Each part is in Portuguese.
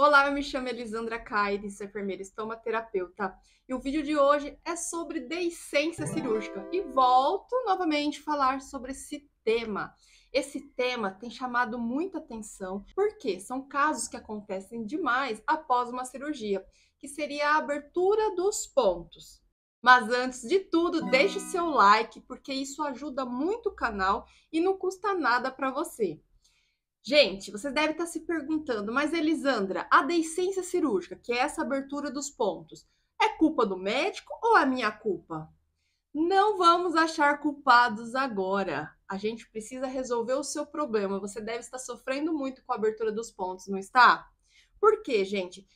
Olá, eu me chamo Elisandra Caires, sou enfermeira estomaterapeuta. E o vídeo de hoje é sobre deiscência cirúrgica. E volto novamente a falar sobre esse tema. Esse tema tem chamado muita atenção porque são casos que acontecem demais após uma cirurgia, que seria a abertura dos pontos. Mas antes de tudo, deixe seu like, porque isso ajuda muito o canal e não custa nada para você. Gente, vocês devem estar se perguntando, mas Elisandra, a deiscência cirúrgica, que é essa abertura dos pontos, é culpa do médico ou é minha culpa? Não vamos achar culpados agora. A gente precisa resolver o seu problema. Você deve estar sofrendo muito com a abertura dos pontos, não está? Por quê, gente?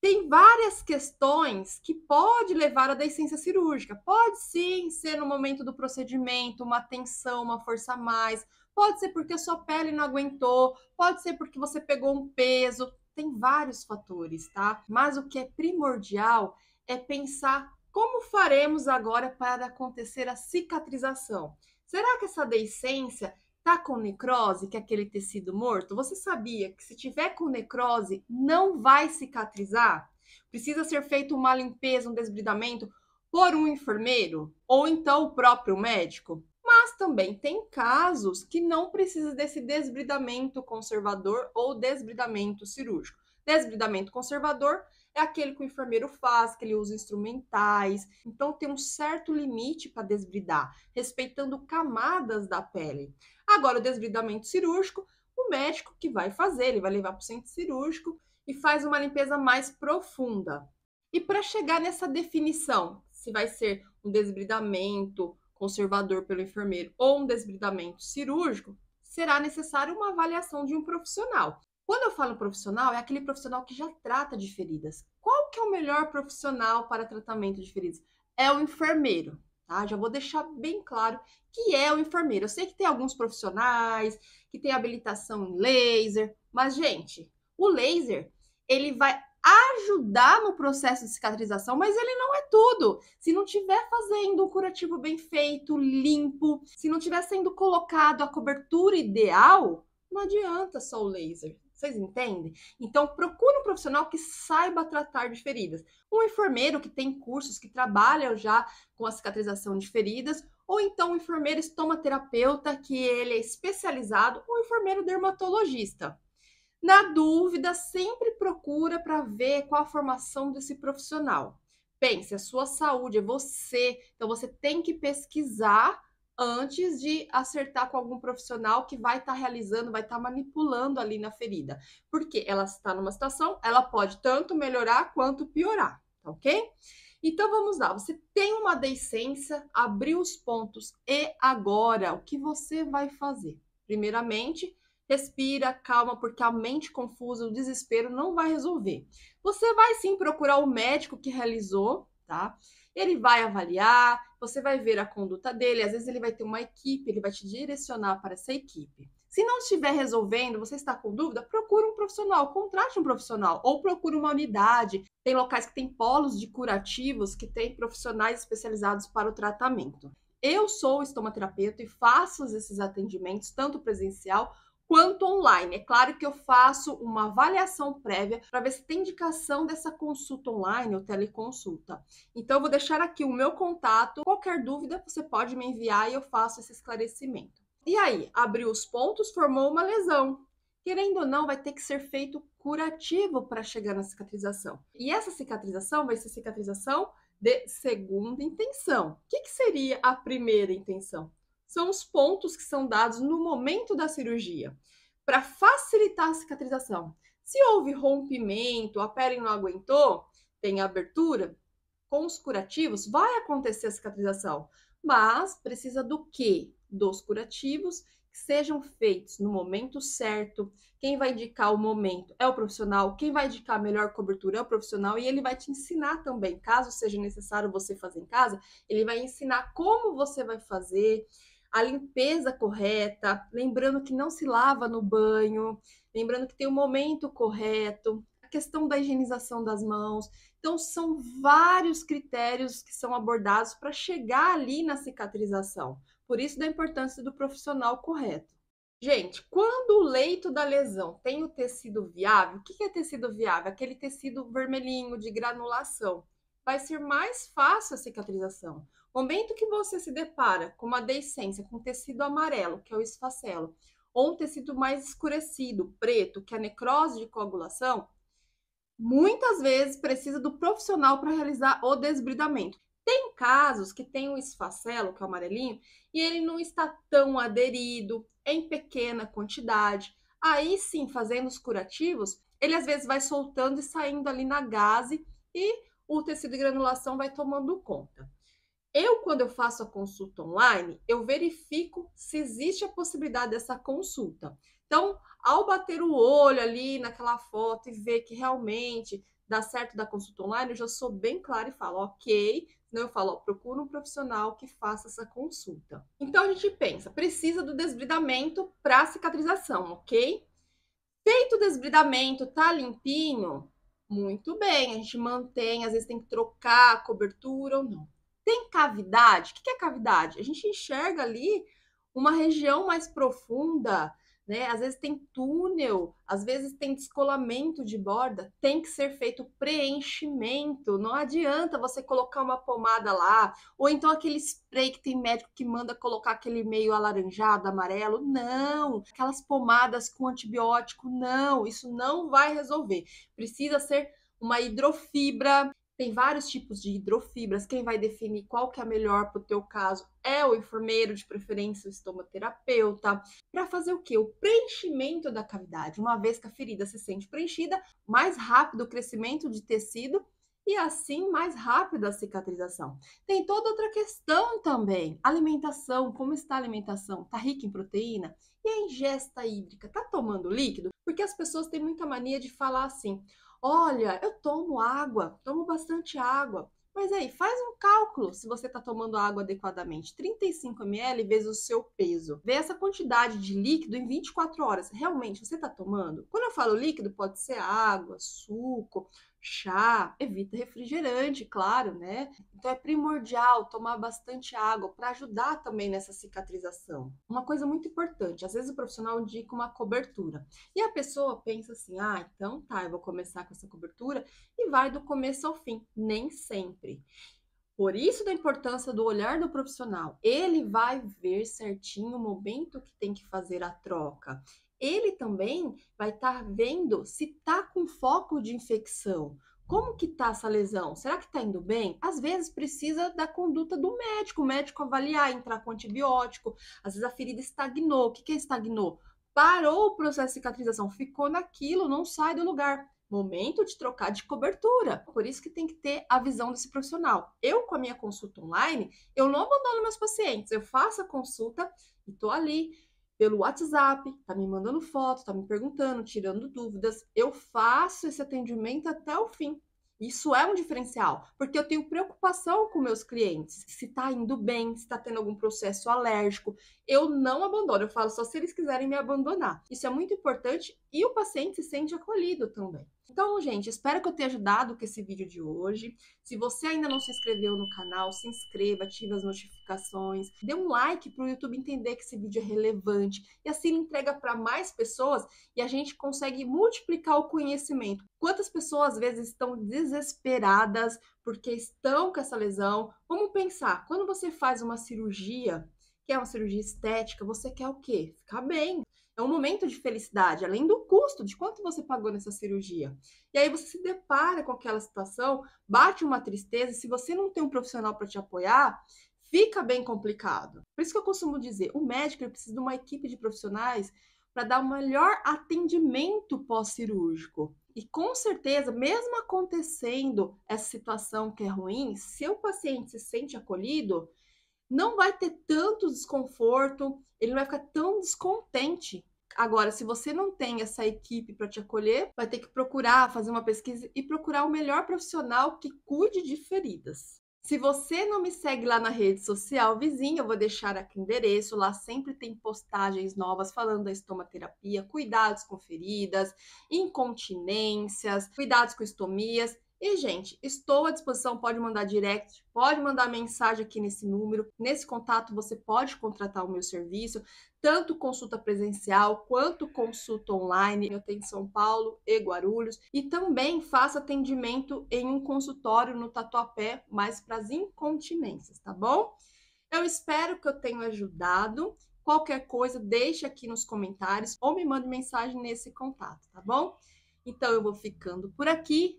tem várias questões que pode levar à deiscência cirúrgica. Pode sim ser no momento do procedimento, uma tensão, uma força a mais, Pode ser porque a sua pele não aguentou, pode ser porque você pegou um peso, tem vários fatores, tá? Mas o que é primordial é pensar como faremos agora para acontecer a cicatrização. Será que essa deiscência tá com necrose, que é aquele tecido morto, você sabia que se tiver com necrose não vai cicatrizar? Precisa ser feita uma limpeza, um desbridamento por um enfermeiro ou então o próprio médico? Mas também tem casos que não precisa desse desbridamento conservador ou desbridamento cirúrgico. Desbridamento conservador é aquele que o enfermeiro faz, que ele usa instrumentais. Então, tem um certo limite para desbridar, respeitando camadas da pele. Agora, o desbridamento cirúrgico, o médico que vai fazer, ele vai levar para o centro cirúrgico e faz uma limpeza mais profunda. E para chegar nessa definição, se vai ser um desbridamento, conservador pelo enfermeiro ou um desbridamento cirúrgico, será necessária uma avaliação de um profissional. Quando eu falo profissional, é aquele profissional que já trata de feridas. Qual que é o melhor profissional para tratamento de feridas? É o enfermeiro, tá? Já vou deixar bem claro que é o enfermeiro. Eu sei que tem alguns profissionais que têm habilitação em laser, mas gente, o laser ele vai ajudar no processo de cicatrização, mas ele não é tudo. Se não tiver fazendo um curativo bem feito, limpo, se não tiver sendo colocado a cobertura ideal, não adianta só o laser. Vocês entendem? Então, procure um profissional que saiba tratar de feridas. Um enfermeiro que tem cursos que trabalham já com a cicatrização de feridas, ou então um enfermeiro estomaterapeuta que ele é especializado, ou um enfermeiro dermatologista. Na dúvida, sempre procura para ver qual a formação desse profissional. Pense, a sua saúde é você, então você tem que pesquisar antes de acertar com algum profissional que vai estar tá realizando, vai estar tá manipulando ali na ferida. Porque ela está numa situação, ela pode tanto melhorar quanto piorar, tá ok? Então vamos lá, você tem uma decência, abriu os pontos e agora o que você vai fazer? Primeiramente, Respira, calma, porque a mente confusa, o desespero não vai resolver. Você vai sim procurar o médico que realizou, tá? Ele vai avaliar, você vai ver a conduta dele, às vezes ele vai ter uma equipe, ele vai te direcionar para essa equipe. Se não estiver resolvendo, você está com dúvida, procure um profissional, contrate um profissional ou procure uma unidade. Tem locais que tem polos de curativos que tem profissionais especializados para o tratamento. Eu sou estomaterapeuta e faço esses atendimentos tanto presencial quanto online. É claro que eu faço uma avaliação prévia para ver se tem indicação dessa consulta online ou teleconsulta. Então, eu vou deixar aqui o meu contato. Qualquer dúvida, você pode me enviar e eu faço esse esclarecimento. E aí, abriu os pontos, formou uma lesão. Querendo ou não, vai ter que ser feito curativo para chegar na cicatrização. E essa cicatrização vai ser cicatrização de segunda intenção. O que, que seria a primeira intenção? são os pontos que são dados no momento da cirurgia, para facilitar a cicatrização. Se houve rompimento, a pele não aguentou, tem abertura, com os curativos vai acontecer a cicatrização, mas precisa do quê? Dos curativos que sejam feitos no momento certo. Quem vai indicar o momento é o profissional, quem vai indicar a melhor cobertura é o profissional e ele vai te ensinar também, caso seja necessário você fazer em casa, ele vai ensinar como você vai fazer a limpeza correta, lembrando que não se lava no banho, lembrando que tem o momento correto, a questão da higienização das mãos. Então, são vários critérios que são abordados para chegar ali na cicatrização. Por isso, da importância do profissional correto. Gente, quando o leito da lesão tem o tecido viável, o que é tecido viável? Aquele tecido vermelhinho de granulação. Vai ser mais fácil a cicatrização momento que você se depara com uma deiscência, com tecido amarelo, que é o esfacelo, ou um tecido mais escurecido, preto, que é a necrose de coagulação, muitas vezes precisa do profissional para realizar o desbridamento. Tem casos que tem o um esfacelo, que é o amarelinho, e ele não está tão aderido, é em pequena quantidade. Aí sim, fazendo os curativos, ele às vezes vai soltando e saindo ali na gase e o tecido de granulação vai tomando conta. Eu, quando eu faço a consulta online, eu verifico se existe a possibilidade dessa consulta. Então, ao bater o olho ali naquela foto e ver que realmente dá certo da consulta online, eu já sou bem clara e falo, ok. Então, eu falo, ó, procura um profissional que faça essa consulta. Então, a gente pensa, precisa do desbridamento para cicatrização, ok? Feito o desbridamento, tá limpinho? Muito bem, a gente mantém, às vezes tem que trocar a cobertura ou não. Tem cavidade? O que é cavidade? A gente enxerga ali uma região mais profunda, né? Às vezes tem túnel, às vezes tem descolamento de borda, tem que ser feito preenchimento. Não adianta você colocar uma pomada lá, ou então aquele spray que tem médico que manda colocar aquele meio alaranjado, amarelo. Não! Aquelas pomadas com antibiótico, não! Isso não vai resolver. Precisa ser uma hidrofibra, tem vários tipos de hidrofibras. Quem vai definir qual que é a melhor para o teu caso é o enfermeiro, de preferência o estomaterapeuta, para fazer o que? O preenchimento da cavidade. Uma vez que a ferida se sente preenchida, mais rápido o crescimento de tecido e assim mais rápido a cicatrização. Tem toda outra questão também. Alimentação, como está a alimentação? Está rica em proteína? E a ingesta hídrica? Está tomando líquido? Porque as pessoas têm muita mania de falar assim: Olha, eu tomo água, tomo bastante água. Mas aí, faz um cálculo se você está tomando água adequadamente. 35 ml vezes o seu peso. Vê essa quantidade de líquido em 24 horas. Realmente, você está tomando? Quando eu falo líquido, pode ser água, suco, chá, evita refrigerante, claro, né? Então é primordial tomar bastante água para ajudar também nessa cicatrização. Uma coisa muito importante, às vezes o profissional indica uma cobertura e a pessoa pensa assim: ah, então tá, eu vou começar com essa cobertura e vai do começo ao fim. Nem sempre. Por isso da importância do olhar do profissional. Ele vai ver certinho o momento que tem que fazer a troca ele também vai estar tá vendo se está com foco de infecção. Como que está essa lesão? Será que está indo bem? Às vezes precisa da conduta do médico, o médico avaliar, entrar com antibiótico. Às vezes a ferida estagnou. O que, que é estagnou? Parou o processo de cicatrização, ficou naquilo, não sai do lugar. Momento de trocar de cobertura. Por isso que tem que ter a visão desse profissional. Eu, com a minha consulta online, eu não abandono meus pacientes. Eu faço a consulta e estou ali pelo WhatsApp, tá me mandando foto, tá me perguntando, tirando dúvidas. Eu faço esse atendimento até o fim. Isso é um diferencial, porque eu tenho preocupação com meus clientes, se está indo bem, se está tendo algum processo alérgico. Eu não abandono, eu falo só se eles quiserem me abandonar. Isso é muito importante e o paciente se sente acolhido também. Então, gente, espero que eu tenha ajudado com esse vídeo de hoje. Se você ainda não se inscreveu no canal, se inscreva, ative as notificações, dê um like para o YouTube entender que esse vídeo é relevante e assim ele entrega para mais pessoas e a gente consegue multiplicar o conhecimento. Quantas pessoas às vezes estão desesperadas porque estão com essa lesão? Vamos pensar, quando você faz uma cirurgia, que é uma cirurgia estética, você quer o quê? Ficar bem. É um momento de felicidade, além do custo, de quanto você pagou nessa cirurgia. E aí você se depara com aquela situação, bate uma tristeza, se você não tem um profissional para te apoiar, fica bem complicado. Por isso que eu costumo dizer, o médico precisa de uma equipe de profissionais para dar o melhor atendimento pós-cirúrgico. E com certeza, mesmo acontecendo essa situação que é ruim, se o paciente se sente acolhido, não vai ter tanto desconforto, ele não vai ficar tão descontente Agora, se você não tem essa equipe para te acolher, vai ter que procurar fazer uma pesquisa e procurar o melhor profissional que cuide de feridas. Se você não me segue lá na rede social vizinha, eu vou deixar aqui o endereço. Lá sempre tem postagens novas falando da estomaterapia, cuidados com feridas, incontinências, cuidados com estomias e, gente, estou à disposição, pode mandar direct, pode mandar mensagem aqui nesse número. Nesse contato você pode contratar o meu serviço, tanto consulta presencial quanto consulta online. Eu tenho em São Paulo e Guarulhos. E também faço atendimento em um consultório no Tatuapé, mais para as incontinências, tá bom? Eu espero que eu tenha ajudado. Qualquer coisa, deixe aqui nos comentários ou me mande mensagem nesse contato, tá bom? Então eu vou ficando por aqui.